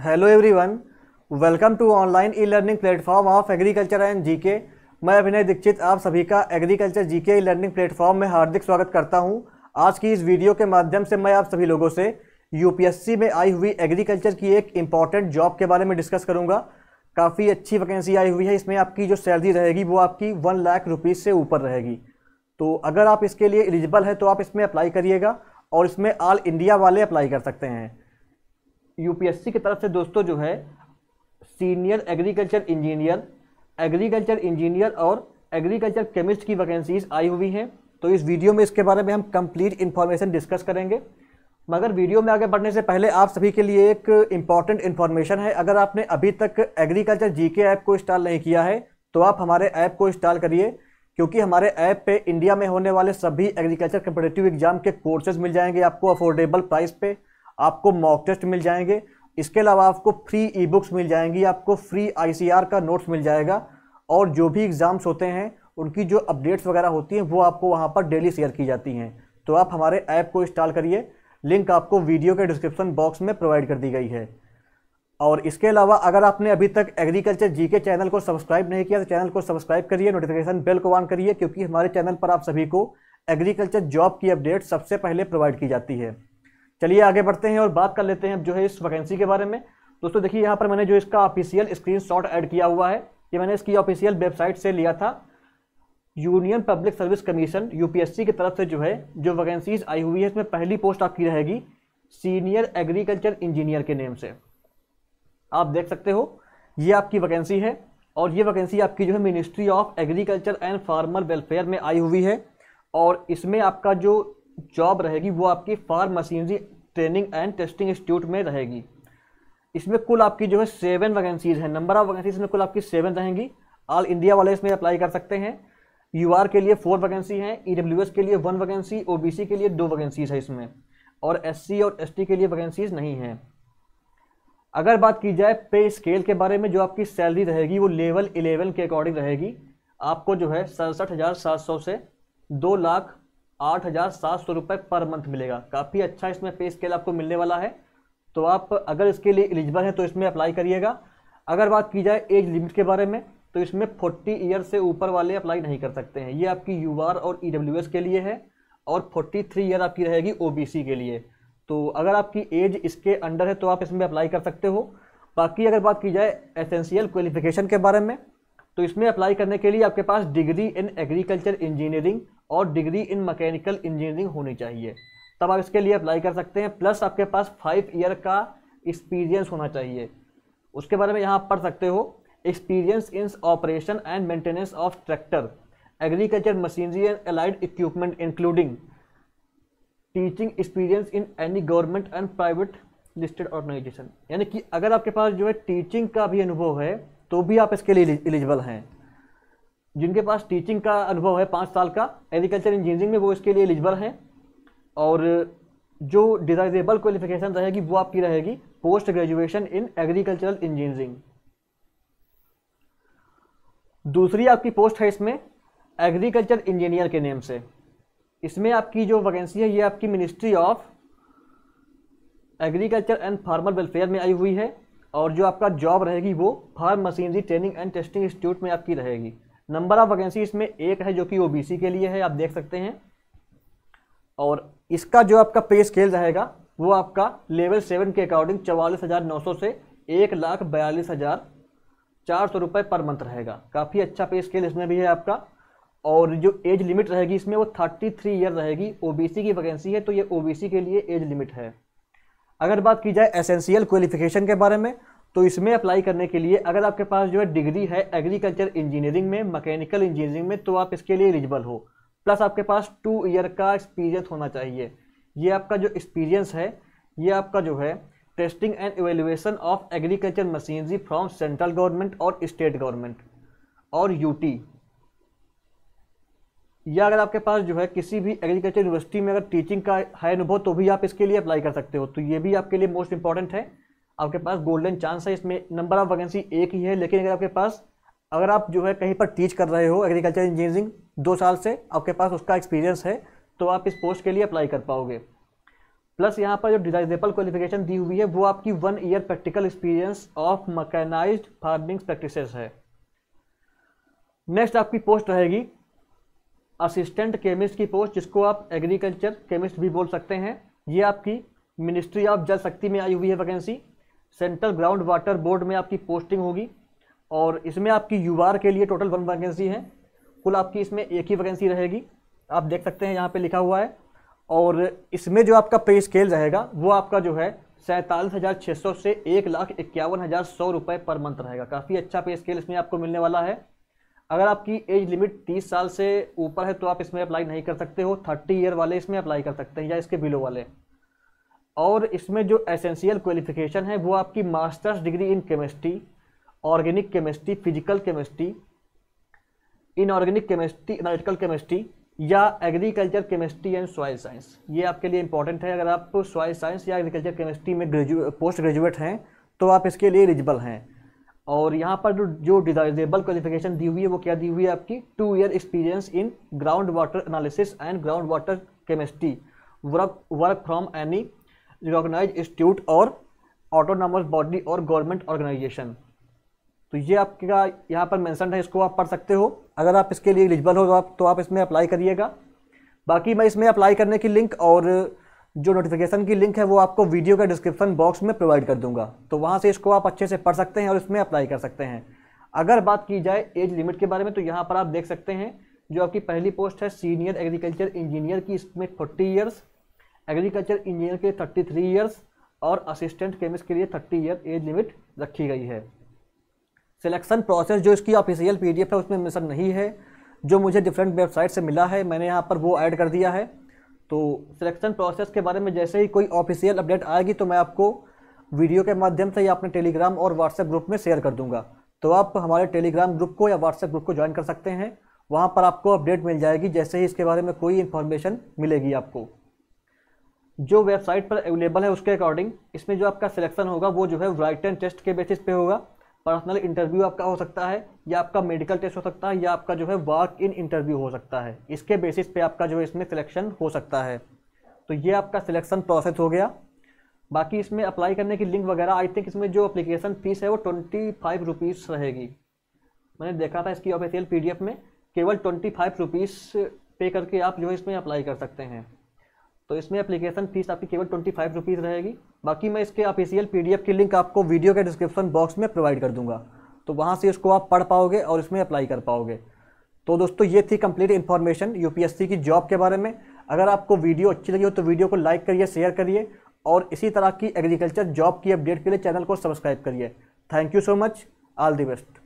hello everyone welcome to online e learning platform of agriculture and GK मैं अभिनय दीक्षित आप सभी का agriculture GK e learning platform में हार्दिक स्वागत करता हूं आज की इस वीडियो के माध्यम से मैं आप सभी लोगों से यूपीएससी में आई हुई एग्रीकल्चर की एक इम्पॉर्टेंट जॉब के बारे में डिस्कस करूँगा काफ़ी अच्छी वैकेंसी आई हुई है इसमें आपकी जो सैलरी रहेगी वो आपकी वन लाख रुपीज़ से ऊपर रहेगी तो अगर आप इसके लिए एलिजिबल है तो आप इसमें अप्लाई करिएगा और इसमें ऑल इंडिया वाले अप्लाई कर सकते हैं यूपीएससी की तरफ से दोस्तों जो है senior agriculture engineer agriculture engineer और एग्रीकल्चर केमिस्ट की वैकेंसीज आई हुई हैं तो इस वीडियो में इसके बारे में हम कंप्लीट इन्फॉर्मेशन डिस्कस करेंगे मगर वीडियो में आगे बढ़ने से पहले आप सभी के लिए एक इम्पॉर्टेंट इन्फॉर्मेशन है अगर आपने अभी तक एग्रीकल्चर जीके ऐप को इंस्टॉल नहीं किया है तो आप हमारे ऐप को इंस्टॉल करिए क्योंकि हमारे ऐप पे इंडिया में होने वाले सभी एग्रीकल्चर कम्पिटेटिव एग्जाम के कोर्सेज मिल जाएंगे आपको अफोर्डेबल प्राइस पे आपको मॉक टेस्ट मिल जाएंगे इसके अलावा आपको फ्री ई बुक्स मिल जाएंगी आपको फ्री आई का नोट्स मिल जाएगा और जो भी एग्ज़ाम्स होते हैं उनकी जो अपडेट्स वगैरह होती हैं वो आपको वहाँ पर डेली शेयर की जाती हैं तो आप हमारे ऐप को इंस्टॉल करिए लिंक आपको वीडियो के डिस्क्रिप्शन बॉक्स में प्रोवाइड कर दी गई है और इसके अलावा अगर आपने अभी तक एग्रीकल्चर जी के चैनल को सब्सक्राइब नहीं किया तो चैनल को सब्सक्राइब करिए नोटिफिकेशन बेल को ऑन करिए क्योंकि हमारे चैनल पर आप सभी को एग्रीकल्चर जॉब की अपडेट सबसे पहले प्रोवाइड की जाती है चलिए आगे बढ़ते हैं और बात कर लेते हैं जो है इस वैकेंसी के बारे में दोस्तों देखिए यहाँ पर मैंने जो इसका ऑफिशियल स्क्रीन शॉट ऐड किया हुआ है ये मैंने इसकी ऑफिशियल वेबसाइट से लिया था Union Public Service Commission UPSC की तरफ से जो है जो वैकेंसीज आई हुई है इसमें पहली पोस्ट आपकी रहेगी सीनियर एग्रीकल्चर इंजीनियर के नेम से आप देख सकते हो ये आपकी वैकेंसी है और ये वैकेंसी आपकी जो है Ministry of agriculture and Farmer Welfare में आई हुई है और इसमें आपका जो जॉब रहेगी वो आपकी farm machinery training and testing institute में रहेगी इसमें कुल आपकी जो है सेवन वैकेंसीज हैं नंबर ऑफ वैकेंसीज में कुल आपकी सेवन रहेंगी ऑल इंडिया वाले इसमें अप्लाई कर सकते हैं यू के लिए फोर वैकेंसी हैं ई e के लिए वन वैकेंसी ओ के लिए दो वैकेंसीज है इसमें और एस और एस के लिए वैकेंसीज नहीं हैं अगर बात की जाए पे स्केल के बारे में जो आपकी सैलरी रहेगी वो लेवल इलेवन के अकॉर्डिंग रहेगी आपको जो है सड़सठ हज़ार सात सौ से दो लाख आठ हज़ार सात सौ रुपये पर मंथ मिलेगा काफ़ी अच्छा इसमें पे स्केल आपको मिलने वाला है तो आप अगर इसके लिए एलिजिबल हैं तो इसमें अप्लाई करिएगा अगर बात की जाए एज लिमिट के बारे में तो इसमें 40 ईयर से ऊपर वाले अप्लाई नहीं कर सकते हैं ये आपकी यू और ई e के लिए है और 43 ईयर आपकी रहेगी ओ के लिए तो अगर आपकी एज इसके अंडर है तो आप इसमें अप्लाई कर सकते हो बाकी अगर बात की जाए एसेंशियल क्वालिफिकेशन के बारे में तो इसमें अप्लाई करने के लिए आपके पास डिग्री इन एग्रीकल्चर इंजीनियरिंग और डिग्री इन मैकेनिकल इंजीनियरिंग होनी चाहिए तब आप इसके लिए अप्लाई कर सकते हैं प्लस आपके पास फाइव ईयर का एक्सपीरियंस होना चाहिए उसके बारे में यहाँ आप पढ़ सकते हो experience in operation and maintenance of tractor agriculture machinery and allied equipment including teaching experience in any government and private listed organisation यानी कि अगर आपके पास जो है टीचिंग का भी अनुभव है तो भी आप इसके लिए एलिजिबल हैं जिनके पास टीचिंग का अनुभव है पाँच साल का एग्रीकल्चर इंजीनियरिंग में वो इसके लिए एलिजिबल हैं और जो डिज़ायरेबल क्वालिफिकेशन रहेगी वो आपकी रहेगी post graduation in agricultural engineering दूसरी आपकी पोस्ट है इसमें एग्रीकल्चर इंजीनियर के नेम से इसमें आपकी जो वैकेंसी है ये आपकी Ministry of agriculture and Farmer Welfare में आई हुई है और जो आपका जॉब रहेगी वो farm machinery training and testing institute में आपकी रहेगी नंबर ऑफ वैकेंसी इसमें एक है जो कि ओबीसी के लिए है आप देख सकते हैं और इसका जो आपका पे स्केल रहेगा वो आपका लेवल सेवन के अकॉर्डिंग चवालीस हज़ार नौ सौ से एक लाख बयालीस हज़ार चार सौ रुपये पर मंथ रहेगा काफ़ी अच्छा पे स्केल इसमें भी है आपका और जो एज लिमिट रहेगी इसमें वो थर्टी थ्री ईयर रहेगी ओ की वैकेंसी है तो ये ओ के लिए एज लिमिट है अगर बात की जाए एसेंशियल क्वालिफिकेशन के बारे में तो इसमें अप्लाई करने के लिए अगर आपके पास जो है डिग्री है एग्रीकल्चर इंजीनियरिंग में मैकेनिकल इंजीनियरिंग में तो आप इसके लिए एलिजिबल हो प्लस आपके पास टू ईयर का एक्सपीरियंस होना चाहिए ये आपका जो एक्सपीरियंस है ये आपका जो है testing and evaluation of agriculture machinery from central government और स्टेट गवर्नमेंट और यूटी या अगर आपके पास जो है किसी भी एग्रीकल्चर यूनिवर्सिटी में अगर टीचिंग का है अनुभव तो भी आप इसके लिए अप्लाई कर सकते हो तो ये भी आपके लिए मोस्ट इंपॉर्टेंट है आपके पास गोल्डन चांस है इसमें नंबर ऑफ वैकेंसी एक ही है लेकिन अगर आपके पास अगर आप जो है कहीं पर टीच कर रहे हो एग्रीकल्चर इंजीनियरिंग दो साल से आपके पास उसका एक्सपीरियंस है तो आप इस पोस्ट के लिए अप्लाई कर पाओगे प्लस यहाँ पर जो डिजाइजेबल क्वालिफिकेशन दी हुई है वो आपकी one year practical experience of mechanised farming practice है नेक्स्ट आपकी पोस्ट रहेगी असिस्टेंट केमिस्ट की पोस्ट जिसको आप एग्रीकल्चर केमिस्ट भी बोल सकते हैं ये आपकी मिनिस्ट्री ऑफ जल शक्ति में आई हुई है vacancy central ground water board में आपकी पोस्टिंग होगी और इसमें आपकी यू के लिए टोटल वन वैकेंसी है कुल आपकी इसमें एक ही वैकेंसी रहेगी आप देख सकते हैं यहाँ पे लिखा हुआ है और इसमें जो आपका पे स्केल रहेगा वो आपका जो है सैंतालीस हज़ार छः सौ से एक लाख इक्यावन हज़ार सौ रुपये पर मंथ रहेगा काफ़ी अच्छा पे स्केल इसमें आपको मिलने वाला है अगर आपकी एज लिमिट तीस साल से ऊपर है तो आप इसमें अप्लाई नहीं कर सकते हो थर्टी ईयर वाले इसमें अप्लाई कर सकते हैं या इसके बिलो वाले और इसमें जो एसेंशियल क्वालिफिकेशन है वो आपकी masters degree in chemistry organic chemistry physical chemistry inorganic chemistry analytical chemistry या agriculture chemistry and soil science ये आपके लिए इंपॉर्टेंट है अगर आप सॉइल साइंस या एग्रीकल्चर केमिस्ट्री में ग्रेजुए पोस्ट ग्रेजुएट हैं तो आप इसके लिए एलिजिबल हैं और यहाँ पर जो जो डिजाइजेबल क्वालिफिकेशन दी हुई है वो क्या दी हुई है आपकी two year experience in ground water analysis and ground water chemistry work work from any recognise institute और ऑटोनॉमस बॉडी और गवर्नमेंट ऑर्गेनाइजेशन तो ये आपका यहाँ पर मैंसन है इसको आप पढ़ सकते हो अगर आप इसके लिए एलिजिबल हो तो आप तो आप इसमें अप्लाई करिएगा बाकी मैं इसमें अप्लाई करने की लिंक और जो नोटिफिकेशन की लिंक है वो आपको वीडियो का डिस्क्रिप्शन बॉक्स में प्रोवाइड कर दूंगा तो वहाँ से इसको आप अच्छे से पढ़ सकते हैं और इसमें अप्लाई कर सकते हैं अगर बात की जाए एज लिमिट के बारे में तो यहाँ पर आप देख सकते हैं जो आपकी पहली पोस्ट है सीनियर एग्रीकल्चर इंजीनियर की इसमें फोर्टी ईयर्स एग्रीकल्चर इंजीनियर के लिए थर्टी थ्री ईयर्स और असिस्टेंट केमिस्ट के लिए थर्टी ईयर एज लिमिट रखी गई है सिलेक्शन प्रोसेस जो इसकी ऑफिशियल पी है उसमें मिसर नहीं है जो मुझे डिफरेंट वेबसाइट से मिला है मैंने यहाँ पर वो ऐड कर दिया है तो सिलेक्शन प्रोसेस के बारे में जैसे ही कोई ऑफिशियल अपडेट आएगी तो मैं आपको वीडियो के माध्यम से या अपने टेलीग्राम और व्हाट्सएप ग्रुप में शेयर कर दूंगा तो आप हमारे टेलीग्राम ग्रुप को या व्हाट्सएप ग्रुप को ज्वाइन कर सकते हैं वहाँ पर आपको अपडेट मिल जाएगी जैसे ही इसके बारे में कोई इन्फॉर्मेशन मिलेगी आपको जो वेबसाइट पर अवेलेबल है उसके अकॉर्डिंग इसमें जो आपका सिलेक्शन होगा वो जो है राइटन टेस्ट के बेसिस पे होगा पर्सनल इंटरव्यू आपका हो सकता है या आपका मेडिकल टेस्ट हो सकता है या आपका जो है वर्क इन इंटरव्यू हो सकता है इसके बेसिस पे आपका जो है इसमें सिलेक्शन हो सकता है तो ये आपका सिलेक्शन प्रोसेस हो गया बाकी इसमें अप्लाई करने की लिंक वगैरह आई थिंक इसमें जो अप्लीकेशन फ़ीस है वो ट्वेंटी फाइव रुपीज़ रहेगी मैंने देखा था इसकी ऑफिशियल पी में केवल ट्वेंटी फाइव रुपीज़ पे करके आप जो है इसमें अप्लाई कर सकते हैं तो इसमें एप्लीकेशन फीस आपकी केवल ट्वेंटी फाइव रुपीज़ रहेगी बाकी मैं इसके ऑफिशियल पी डी की लिंक आपको वीडियो के डिस्क्रिप्शन बॉक्स में प्रोवाइड कर दूंगा तो वहाँ से इसको आप पढ़ पाओगे और इसमें अप्लाई कर पाओगे तो दोस्तों ये थी कंप्लीट इन्फॉर्मेशन सी की जॉब के बारे में अगर आपको वीडियो अच्छी लगी हो तो वीडियो को लाइक करिए शेयर करिए और इसी तरह की एग्रीकल्चर जॉब की अपडेट के लिए चैनल को सब्सक्राइब करिए thank you so much all the best